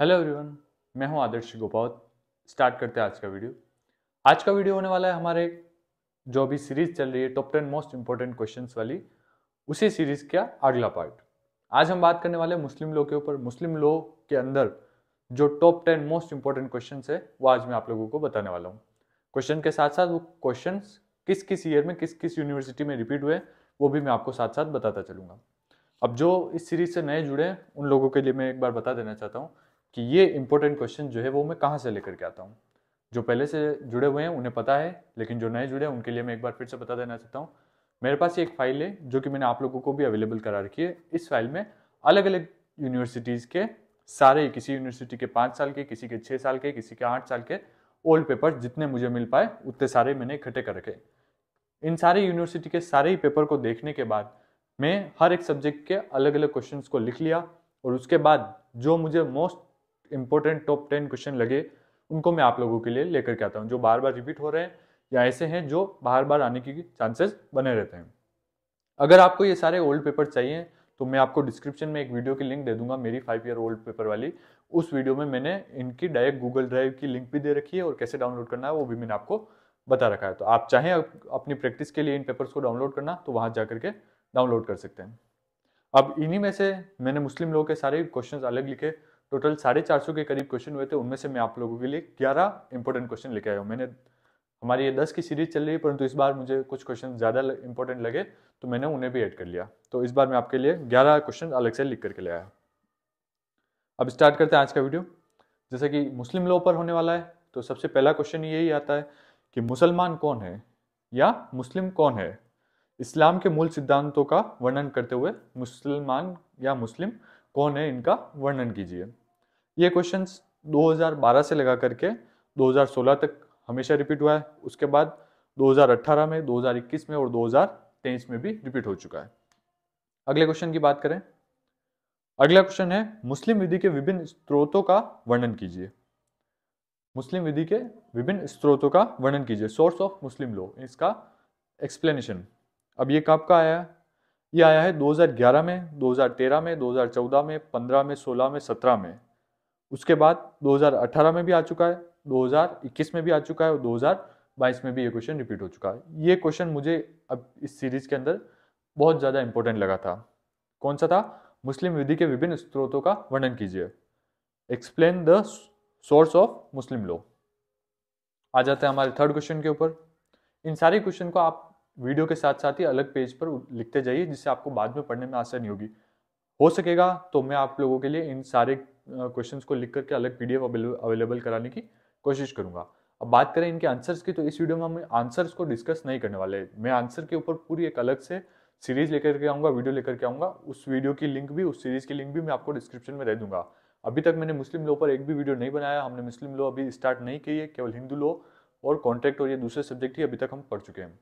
hello everyone मैं हूं आदर्श Gopal start करते हैं आज का वीडियो आज का वीडियो होने वाला है हमारे जो अभी सीरीज चल रही है top ten most important questions वाली उसी सीरीज का अगला पार्ट आज हम बात करने वाले मुस्लिम लोग के ऊपर मुस्लिम लोग के अंदर जो top ten most important question है वो आज मैं आप लोगों को बताने वाला हूँ क्वेश्चन के साथ साथ वो क्वेश्चन किस किस ईयर में किस किस यूनिवर्सिटी में रिपीट हुए वो भी मैं आपको साथ साथ बताता चलूँगा अब जो इस सीरीज से नए जुड़े हैं उन लोगों के लिए मैं एक बार बता देना चाहता हूँ कि ये इंपॉर्टेंट क्वेश्चन जो है वो मैं कहाँ से लेकर के आता हूँ जो पहले से जुड़े हुए हैं उन्हें पता है लेकिन जो नए जुड़े हैं उनके लिए मैं एक बार फिर से बता देना चाहता हूँ मेरे पास एक फाइल है जो कि मैंने आप लोगों को भी अवेलेबल करा रखी है इस फाइल में अलग अलग यूनिवर्सिटीज़ के सारे किसी यूनिवर्सिटी के पाँच साल के किसी के छः साल के किसी के आठ साल के ओल्ड पेपर जितने मुझे मिल पाए उतने सारे मैंने इकट्ठे कर रखे इन सारे यूनिवर्सिटी के सारे ही पेपर को देखने के बाद मैं हर एक सब्जेक्ट के अलग अलग क्वेश्चन को लिख लिया और उसके बाद जो मुझे most important top ten question लगे उनको मैं आप लोगों के लिए लेकर के आता हूँ जो बार बार रिपीट हो रहे हैं या ऐसे हैं जो बार बार आने की चांसेस बने रहते हैं अगर आपको ये सारे ओल्ड पेपर चाहिए तो मैं आपको डिस्क्रिप्शन में एक वीडियो की लिंक दे दूंगा मेरी फाइव ईयर ओल्ड पेपर वाली उस वीडियो में मैंने इनकी डायरेक्ट गूगल ड्राइव की लिंक भी दे रखी है और कैसे डाउनलोड करना है वो भी मैंने आपको बता रखा है तो आप चाहें अपनी प्रैक्टिस के लिए इन पेपर्स को डाउनलोड करना तो वहाँ जा करके डाउनलोड कर सकते हैं अब इन्हीं में से मैंने मुस्लिम लोगों के सारे क्वेश्चन अलग लिखे टोटल साढ़े चार सौ के करीब क्वेश्चन हुए थे उनमें से मैं आप लोगों के लिए ग्यारह इंपॉर्टेंट क्वेश्चन लेके आया हूँ मैंने हमारी ये दस की सीरीज चल रही है परंतु इस बार मुझे कुछ क्वेश्चन ज़्यादा इंपॉर्टेंट लगे तो मैंने उन्हें भी ऐड कर लिया तो इस बार मैं आपके लिए ग्यारह क्वेश्चन अलग से लिख करके ले आया अब स्टार्ट करते हैं आज का वीडियो जैसे कि मुस्लिम लॉ पर होने वाला है तो सबसे पहला क्वेश्चन यही आता है कि मुसलमान कौन है या मुस्लिम कौन है इस्लाम के मूल सिद्धांतों का वर्णन करते हुए मुसलमान या मुस्लिम कौन है इनका वर्णन कीजिए ये क्वेश्चन 2012 से लगा करके 2016 तक हमेशा रिपीट हुआ है उसके बाद 2018 में 2021 में और 2023 में भी रिपीट हो चुका है अगले क्वेश्चन की बात करें अगला क्वेश्चन है मुस्लिम विधि के विभिन्न स्रोतों का वर्णन कीजिए मुस्लिम विधि के विभिन्न स्रोतों का वर्णन कीजिए सोर्स ऑफ मुस्लिम लॉ इसका एक्सप्लेनेशन अब ये कब का आया ये आया है 2011 में 2013 में 2014 में 15 में 16 में 17 में उसके बाद 2018 में भी आ चुका है 2021 में भी आ चुका है और 2022 में भी ये क्वेश्चन रिपीट हो चुका है ये क्वेश्चन मुझे अब इस सीरीज के अंदर बहुत ज़्यादा इंपॉर्टेंट लगा था कौन सा था मुस्लिम विधि के विभिन्न स्रोतों का वर्णन कीजिए explain the source of Muslim law आ जाते हैं हमारे थर्ड क्वेश्चन के ऊपर इन सारे क्वेश्चन को आप वीडियो के साथ साथ ही अलग पेज पर लिखते जाइए जिससे आपको बाद में पढ़ने में आसानी होगी हो सकेगा तो मैं आप लोगों के लिए इन सारे क्वेश्चंस को लिख करके अलग पीडीएफ अवेलेबल कराने की कोशिश करूंगा अब बात करें इनके आंसर्स की तो इस वीडियो में हम आंसर्स को डिस्कस नहीं करने वाले मैं आंसर के ऊपर पूरी एक अलग से सीरीज लेकर के आऊँगा वीडियो लेकर के आऊँगा उस वीडियो की लिंक भी उस सीरीज की लिंक भी मैं आपको डिस्क्रिप्शन में दे दूंगा अभी तक मैंने मुस्लिम लो पर एक भी वीडियो नहीं बनाया हमने मुस्लिम लो अभी स्टार्ट नहीं की है केवल हिंदू लो और कॉन्ट्रैक्ट और ये दूसरे सब्जेक्ट ही अभी तक हम पढ़ चुके हैं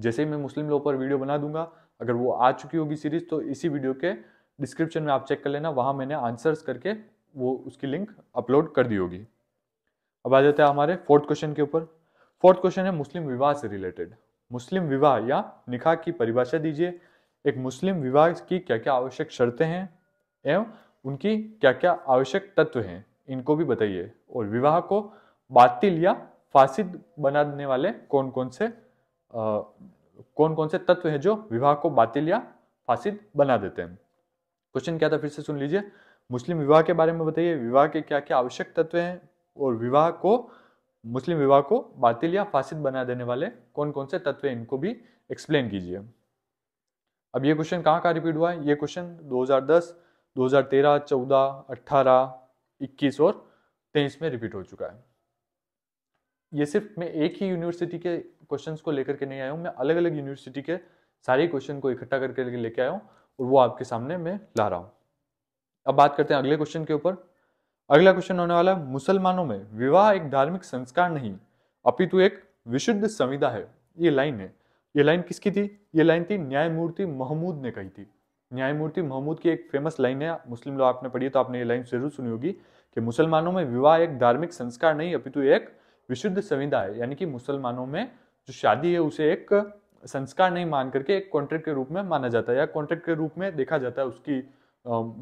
जैसे ही मैं मुस्लिम लॉ पर वीडियो बना दूंगा अगर वो आ चुकी होगी सीरीज तो इसी वीडियो के डिस्क्रिप्शन में आप चेक कर लेना वहाँ मैंने आंसर्स करके वो उसकी लिंक अपलोड कर दी होगी अब आ जाते हैं हमारे फोर्थ क्वेश्चन के ऊपर फोर्थ क्वेश्चन है मुस्लिम विवाह से रिलेटेड मुस्लिम विवाह या निकाह की परिभाषा दीजिए एक मुस्लिम विवाह की क्या क्या आवश्यक शर्तें हैं एवं उनकी क्या क्या आवश्यक तत्व हैं इनको भी बताइए और विवाह को बातिल या फासिद बनाने वाले कौन कौन से कौन कौन से तत्व हैं जो विवाह को बातिल या फासिद बना देते हैं क्वेश्चन क्या था फिर से सुन लीजिए मुस्लिम विवाह के बारे में बताइए विवाह के क्या क्या आवश्यक तत्व हैं और विवाह को मुस्लिम विवाह को बातिल या फासिद बना देने वाले कौन कौन से तत्व हैं इनको भी एक्सप्लेन कीजिए अब ये क्वेश्चन कहाँ कहाँ रिपीट हुआ है ये क्वेश्चन 2010, 2013, 14, 18, 21 और 23 में रिपीट हो चुका है ये सिर्फ मैं एक ही यूनिवर्सिटी के क्वेश्चन को लेकर के नहीं आया हूँ मैं अलग अलग यूनिवर्सिटी के सारे क्वेश्चन को इकट्ठा करके लेके आया हूँ और वो आपके सामने मैं ला रहा हूँ अब बात करते हैं अगले क्वेश्चन के ऊपर अगला क्वेश्चन होने वाला है मुसलमानों में विवाह एक धार्मिक संस्कार नहीं अपितु एक विशुद्ध संविधा है ये लाइन है ये लाइन किसकी थी ये लाइन थी न्यायमूर्ति महमूद ने कही थी न्यायमूर्ति महमूद की एक फेमस लाइन है मुस्लिम लोग आपने पढ़ी तो आपने ये लाइन जरूर सुनी होगी कि मुसलमानों में विवाह एक धार्मिक संस्कार नहीं अपितु एक विशुद्ध संविदा है यानी कि मुसलमानों में जो शादी है उसे एक संस्कार नहीं मान करके एक कॉन्ट्रैक्ट के रूप में माना जाता है या कॉन्ट्रैक्ट के रूप में देखा जाता है उसकी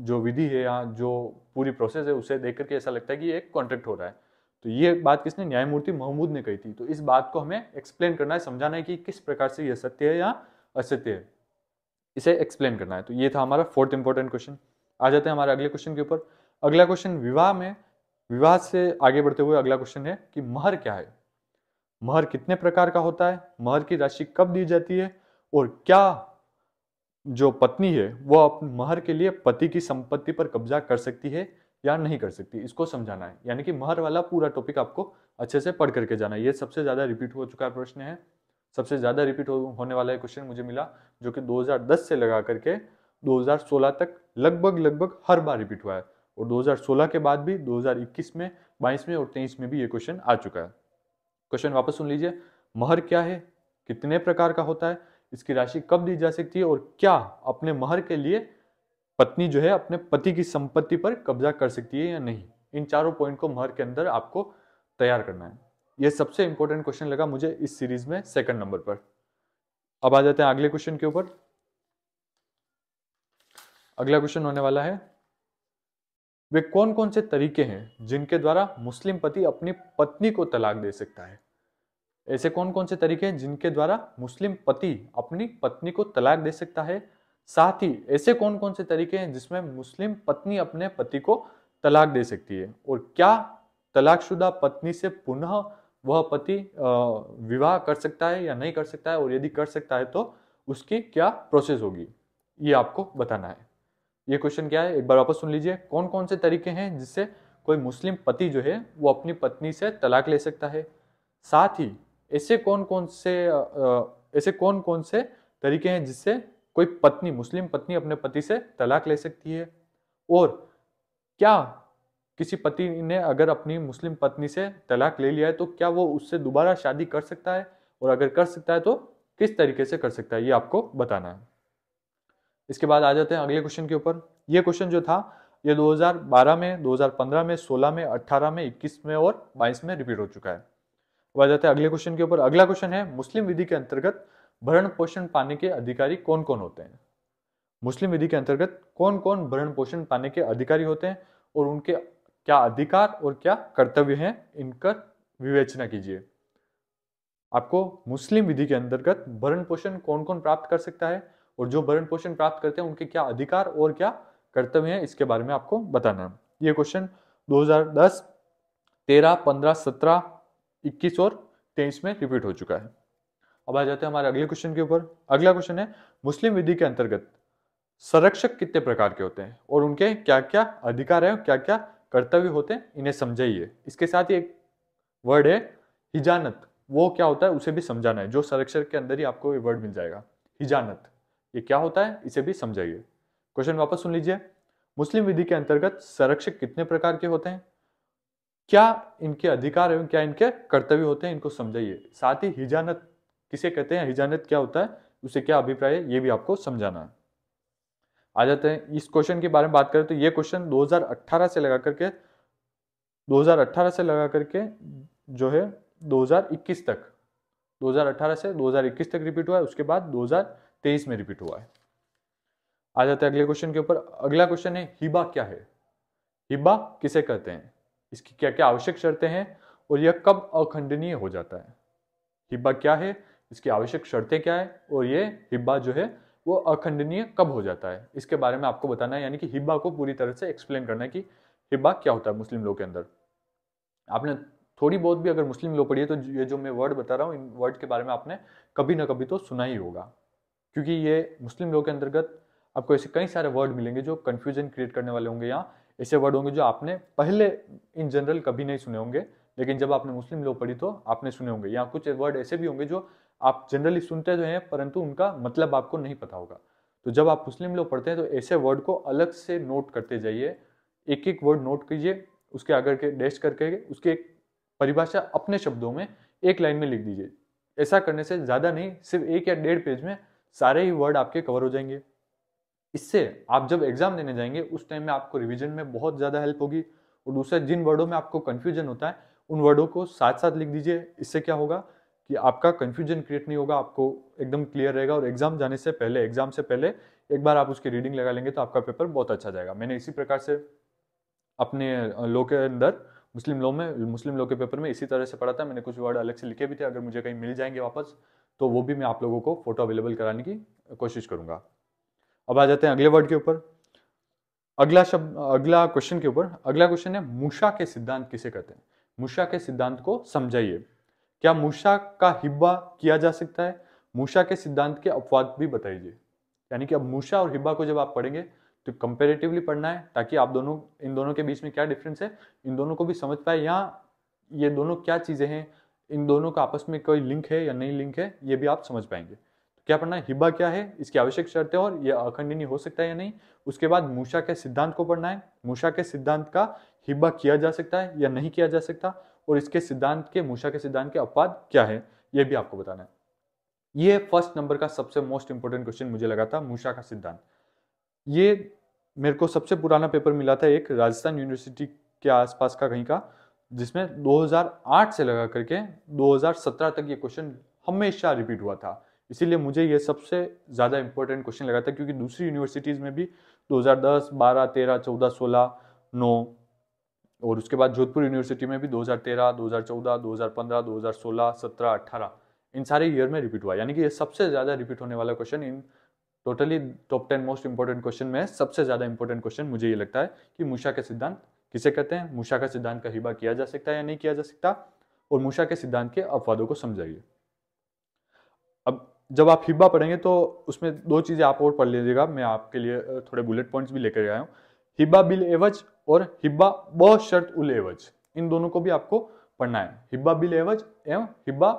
जो विधि है या जो पूरी प्रोसेस है उसे देख करके ऐसा लगता है कि एक कॉन्ट्रैक्ट हो रहा है तो ये बात किसने न्यायमूर्ति महमूद ने कही थी तो इस बात को हमें एक्सप्लेन करना है समझाना है कि किस प्रकार से यह सत्य है या असत्य है इसे एक्सप्लेन करना है तो ये था हमारा फोर्थ इंपॉर्टेंट क्वेश्चन आ जाते हैं हमारे अगले क्वेश्चन के ऊपर अगला क्वेश्चन विवाह में विवाद से आगे बढ़ते हुए अगला क्वेश्चन है कि महर क्या है महर कितने प्रकार का होता है महर की राशि कब दी जाती है और क्या जो पत्नी है वह अपने महर के लिए पति की संपत्ति पर कब्जा कर सकती है या नहीं कर सकती इसको समझाना है यानी कि महर वाला पूरा टॉपिक आपको अच्छे से पढ़ करके जाना है ये सबसे ज़्यादा रिपीट हो चुका प्रश्न है सबसे ज़्यादा रिपीट हो, होने वाला है क्वेश्चन मुझे मिला जो कि 2010 से लगा करके 2016 तक लगभग लगभग हर बार रिपीट हुआ है और 2016 के बाद भी 2021 में 22 में और 23 में भी ये क्वेश्चन आ चुका है क्वेश्चन वापस सुन लीजिए महर क्या है कितने प्रकार का होता है इसकी राशि कब दी जा सकती है और क्या अपने महर के लिए पत्नी जो है अपने पति की संपत्ति पर कब्जा कर सकती है या नहीं इन चारों पॉइंट को महर के अंदर आपको तैयार करना है यह सबसे इंपॉर्टेंट क्वेश्चन लगा मुझे इस सीरीज में सेकंड नंबर पर अब आ जाते हैं अगले क्वेश्चन के ऊपर अगला क्वेश्चन होने वाला है वे कौन कौन से तरीके हैं जिनके द्वारा मुस्लिम पति अपनी पत्नी को तलाक दे सकता है ऐसे कौन कौन से तरीके हैं जिनके द्वारा मुस्लिम पति अपनी पत्नी को तलाक दे सकता है साथ ही ऐसे कौन कौन से तरीके हैं जिसमें मुस्लिम पत्नी अपने पति को तलाक दे सकती है और क्या तलाकशुदा पत्नी से पुनः वह पति विवाह कर सकता है या नहीं कर सकता है और यदि कर सकता है तो उसकी क्या प्रोसेस होगी ये आपको बताना है ये क्वेश्चन क्या है एक बार वापस सुन लीजिए कौन कौन से तरीके हैं जिससे कोई मुस्लिम पति जो है वो अपनी पत्नी से तलाक ले सकता है साथ ही ऐसे कौन कौन से ऐसे कौन कौन से तरीके हैं जिससे कोई पत्नी मुस्लिम पत्नी अपने पति से तलाक ले सकती है और क्या किसी पति ने अगर अपनी मुस्लिम पत्नी से तलाक ले लिया है तो क्या वो उससे दोबारा शादी कर सकता है और अगर कर सकता है तो किस तरीके से कर सकता है ये आपको बताना है इसके बाद आ जाते हैं अगले क्वेश्चन के ऊपर ये क्वेश्चन जो था ये 2012 में 2015 में 16 में 18 में 21 में और 22 में रिपीट हो चुका है वह आ जाते हैं अगले क्वेश्चन के ऊपर अगला क्वेश्चन है मुस्लिम विधि के अंतर्गत भरण पोषण पाने के अधिकारी कौन कौन होते हैं मुस्लिम विधि के अंतर्गत कौन कौन भरण पोषण पाने के अधिकारी होते हैं और उनके क्या अधिकार और क्या कर्तव्य हैं इनका विवेचना कीजिए आपको मुस्लिम विधि के अंतर्गत भरण पोषण कौन कौन प्राप्त कर सकता है और जो भरण पोषण प्राप्त करते हैं उनके क्या अधिकार और क्या कर्तव्य हैं इसके बारे में आपको बताना है ये क्वेश्चन 2010, 13, 15, 17, 21 और 23 में रिपीट हो चुका है अब आ जाते हैं हमारे अगले क्वेश्चन के ऊपर अगला क्वेश्चन है मुस्लिम विधि के अंतर्गत संरक्षक कितने प्रकार के होते हैं और उनके क्या क्या अधिकार है क्या क्या कर्तव्य होते हैं इन्हें समझाइए इसके साथ ही एक वर्ड है हिजानत वो क्या होता है उसे भी समझाना है जो संरक्षक के अंदर ही आपको ये वर्ड मिल जाएगा हिजानत ये क्या होता है इसे भी समझाइए क्वेश्चन वापस सुन लीजिए मुस्लिम विधि के अंतर्गत संरक्षक कितने प्रकार के होते हैं क्या इनके अधिकार एवं क्या इनके कर्तव्य होते हैं इनको समझाइए साथ ही हिजानत किसे कहते हैं हिजानत क्या होता है उसे क्या अभिप्राय है ये भी आपको समझाना है आ जाते हैं इस क्वेश्चन के बारे में बात करें तो ये क्वेश्चन 2018 से लगा करके 2018 से लगा करके जो है 2021 तक 2018 से 2021 तक रिपीट हुआ है उसके बाद तेईस में रिपीट हुआ है आ जाते हैं अगले क्वेश्चन के ऊपर अगला क्वेश्चन है हिबा क्या है हिबा किसे कहते हैं इसकी क्या क्या आवश्यक शर्तें हैं और यह कब अखंडनीय हो जाता है हिब्बा क्या है इसकी आवश्यक शर्तें क्या है और ये हिब्बा जो है वो अखंडनीय कब हो जाता है इसके बारे में आपको बताना है यानी कि हिब्बा को पूरी तरह से एक्सप्लेन करना है कि हिब्बा क्या होता है मुस्लिम लोग के अंदर आपने थोड़ी बहुत भी अगर मुस्लिम लोग पढ़ी है तो ये जो मैं वर्ड बता रहा हूँ इन वर्ड के बारे में आपने कभी ना कभी तो सुना ही होगा क्योंकि ये मुस्लिम लोग के अंतर्गत आपको ऐसे कई सारे वर्ड मिलेंगे जो कन्फ्यूजन क्रिएट करने वाले होंगे या ऐसे वर्ड होंगे जो आपने पहले इन जनरल कभी नहीं सुने होंगे लेकिन जब आपने मुस्लिम लोग पढ़ी तो आपने सुने होंगे या कुछ वर्ड ऐसे भी होंगे जो आप जनरली सुनते तो हैं परंतु उनका मतलब आपको नहीं पता होगा तो जब आप मुस्लिम लोग पढ़ते हैं तो ऐसे वर्ड को अलग से नोट करते जाइए एक एक वर्ड नोट कीजिए उसके आगे के डैश करके उसकी एक परिभाषा अपने शब्दों में एक लाइन में लिख दीजिए ऐसा करने से ज़्यादा नहीं सिर्फ एक या डेढ़ पेज में सारे ही वर्ड आपके कवर हो जाएंगे इससे आप जब एग्जाम देने जाएंगे उस टाइम में आपको रिविजन में बहुत ज़्यादा हेल्प होगी और दूसरा जिन वर्डों में आपको कन्फ्यूजन होता है उन वर्डों को साथ साथ लिख दीजिए इससे क्या होगा कि आपका कन्फ्यूजन क्रिएट नहीं होगा आपको एकदम क्लियर रहेगा और एग्जाम जाने से पहले एग्जाम से पहले एक बार आप उसकी रीडिंग लगा लेंगे तो आपका पेपर बहुत अच्छा जाएगा मैंने इसी प्रकार से अपने लो के अंदर मुस्लिम लो में मुस्लिम लो के पेपर में इसी तरह से पढ़ा था मैंने कुछ वर्ड अलग से लिखे भी थे अगर मुझे कहीं मिल जाएंगे वापस तो वो भी मैं आप लोगों को फ़ोटो अवेलेबल कराने की कोशिश करूंगा अब आ जाते हैं अगले वर्ड के ऊपर अगला शब्द अगला क्वेश्चन के ऊपर अगला क्वेश्चन है मूषा के सिद्धांत किसे कहते हैं मूषा के सिद्धांत को समझाइए क्या मूषा का हिब्बा किया जा सकता है मूषा के सिद्धांत के अपवाद भी बताइए यानी कि अब मूषा और हिब्बा को जब आप पढ़ेंगे तो कंपेरेटिवली पढ़ना है ताकि आप दोनों इन दोनों के बीच में क्या डिफरेंस है इन दोनों को भी समझ पाए यहाँ ये दोनों क्या चीज़ें हैं इन दोनों का आपस में कोई लिंक है या नहीं लिंक है ये भी आप समझ पाएंगे तो क्या पढ़ना है हिब्बा क्या है इसकी आवश्यक शर्त है और यह अखंडनीय हो सकता है या नहीं उसके बाद मूषा के सिद्धांत को पढ़ना है मूषा के सिद्धांत का हिब्बा किया जा सकता है या नहीं किया जा सकता और इसके सिद्धांत के मूषा के सिद्धांत के अपवाद क्या है यह भी आपको बताना है ये फर्स्ट नंबर का सबसे मोस्ट इंपॉर्टेंट क्वेश्चन मुझे लगा था मूषा का सिद्धांत ये मेरे को सबसे पुराना पेपर मिला था एक राजस्थान यूनिवर्सिटी के आसपास का कहीं का जिसमें 2008 से लगा करके 2017 तक ये क्वेश्चन हमेशा रिपीट हुआ था इसीलिए मुझे ये सबसे ज़्यादा इंपॉर्टेंट क्वेश्चन लगा था क्योंकि दूसरी यूनिवर्सिटीज़ में भी 2010, 12, 13, 14, 16, 9 और उसके बाद जोधपुर यूनिवर्सिटी में भी 2013, 2014, 2015, 2016, 17, 18 इन सारे ईयर में रिपीट हुआ यानी कि ये सबसे ज़्यादा रिपीट होने वाला क्वेश्चन इन totally top ten most important question में सबसे ज़्यादा इंपॉर्टेंट क्वेश्चन मुझे ये लगता है कि मूषा के सिद्धांत किसे कहते हैं मूषा का सिद्धांत का हिबा किया जा सकता है या नहीं किया जा सकता और मूषा के सिद्धांत के अपवादों को समझाइए अब जब आप हिब्बा पढ़ेंगे तो उसमें दो चीज़ें आप और पढ़ लीजिएगा मैं आपके लिए थोड़े बुलेट पॉइंट्स भी लेकर आया हूँ हिब्बा बिल एवज और हिब्बा ब शर्त उल एवज इन दोनों को भी आपको पढ़ना है हिब्बा बिल एवज एवं हिब्बा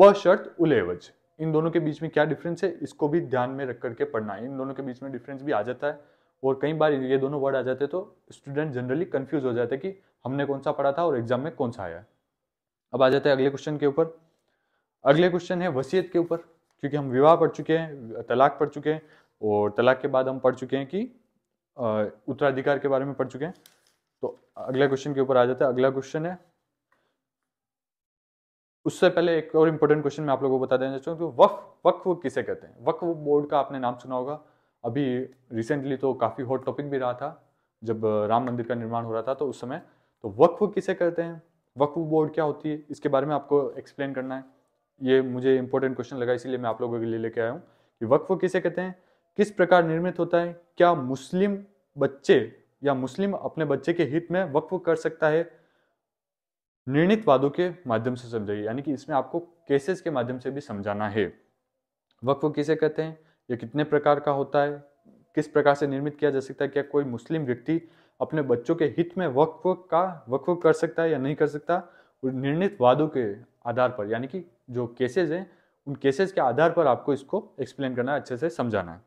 ब शर्त उल एवज इन दोनों के बीच में क्या डिफरेंस है इसको भी ध्यान में रख करके पढ़ना है इन दोनों के बीच में डिफरेंस भी आ जाता है और कई बार ये दोनों वर्ड आ जाते तो स्टूडेंट जनरली कन्फ्यूज हो जाते कि हमने कौन सा पढ़ा था और एग्जाम में कौन सा आया अब आ जाते हैं अगले क्वेश्चन के ऊपर अगले क्वेश्चन है वसीयत के ऊपर क्योंकि हम विवाह पढ़ चुके हैं तलाक पढ़ चुके हैं और तलाक के बाद हम पढ़ चुके हैं कि उत्तराधिकार के बारे में पढ़ चुके हैं तो अगले क्वेश्चन के ऊपर आ जाता है अगला क्वेश्चन है उससे पहले एक और इम्पोर्टेंट क्वेश्चन मैं आप लोगों को बता देना चाहता हूँ तो वक्फ वक्फ किसे कहते हैं वक्फ बोर्ड का आपने नाम सुना होगा अभी रिसेंटली तो काफ़ी हॉट टॉपिक भी रहा था जब राम मंदिर का निर्माण हो रहा था तो उस समय तो वक्फ किसे कहते हैं वक्फ बोर्ड क्या होती है इसके बारे में आपको एक्सप्लेन करना है ये मुझे इंपॉर्टेंट क्वेश्चन लगा इसीलिए मैं आप लोगों के लिए लेके आया हूँ कि वक्फ किसे कहते हैं किस प्रकार निर्मित होता है क्या मुस्लिम बच्चे या मुस्लिम अपने बच्चे के हित में वक्फ कर सकता है निर्णित वादों के माध्यम से समझाइए यानी कि इसमें आपको केसेस के माध्यम से भी समझाना है वक्फ किसे कहते हैं ये कितने प्रकार का होता है किस प्रकार से निर्मित किया जा सकता है क्या कोई मुस्लिम व्यक्ति अपने बच्चों के हित में वक्फ का वक्फ कर सकता है या नहीं कर सकता निर्णित वादों के आधार पर यानी कि जो केसेज हैं उन केसेज के आधार पर आपको इसको एक्सप्लेन करना है अच्छे से समझाना है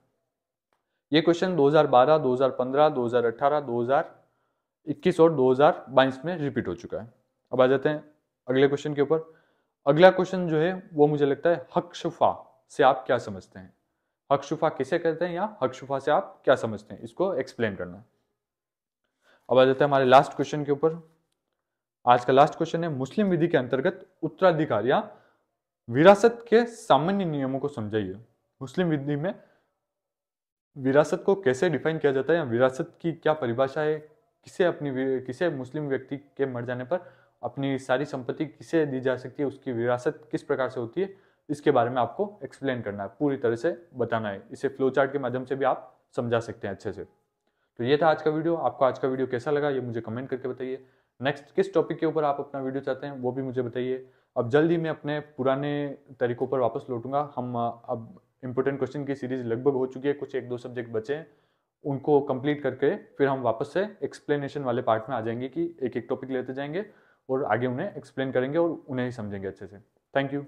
ये क्वेश्चन 2012, 2015, 2018, 2021 और 2022 में रिपीट हो चुका है अब आ जाते हैं अगले क्वेश्चन के ऊपर अगला क्वेश्चन जो है वो मुझे लगता है हक शफा से आप क्या समझते हैं हकशुफा किसे कहते हैं या हकशुफा से आप क्या समझते हैं इसको एक्सप्लेन करना है अब आ जाते हैं हमारे लास्ट क्वेश्चन के ऊपर आज का लास्ट क्वेश्चन है मुस्लिम विधि के अंतर्गत उत्तराधिकार या विरासत के सामान्य नियमों को समझाइए मुस्लिम विधि में विरासत को कैसे डिफाइन किया जाता है या विरासत की क्या परिभाषा है किसे अपनी किसे मुस्लिम व्यक्ति के मर जाने पर अपनी सारी संपत्ति किसे दी जा सकती है उसकी विरासत किस प्रकार से होती है इसके बारे में आपको एक्सप्लेन करना है पूरी तरह से बताना है इसे फ्लो चार्ट के माध्यम से भी आप समझा सकते हैं अच्छे से तो ये था आज का वीडियो आपको आज का वीडियो कैसा लगा ये मुझे कमेंट करके बताइए नेक्स्ट किस टॉपिक के ऊपर आप अपना वीडियो चाहते हैं वो भी मुझे बताइए अब जल्द ही मैं अपने पुराने तरीकों पर वापस लौटूंगा हम अब इंपॉर्टेंट क्वेश्चन की सीरीज लगभग हो चुकी है कुछ एक दो सब्जेक्ट बचे हैं उनको कंप्लीट करके फिर हम वापस से एक्सप्लेनेशन वाले पार्ट में आ जाएंगे कि एक एक टॉपिक लेते जाएंगे और आगे उन्हें एक्सप्लेन करेंगे और उन्हें ही समझेंगे अच्छे से थैंक यू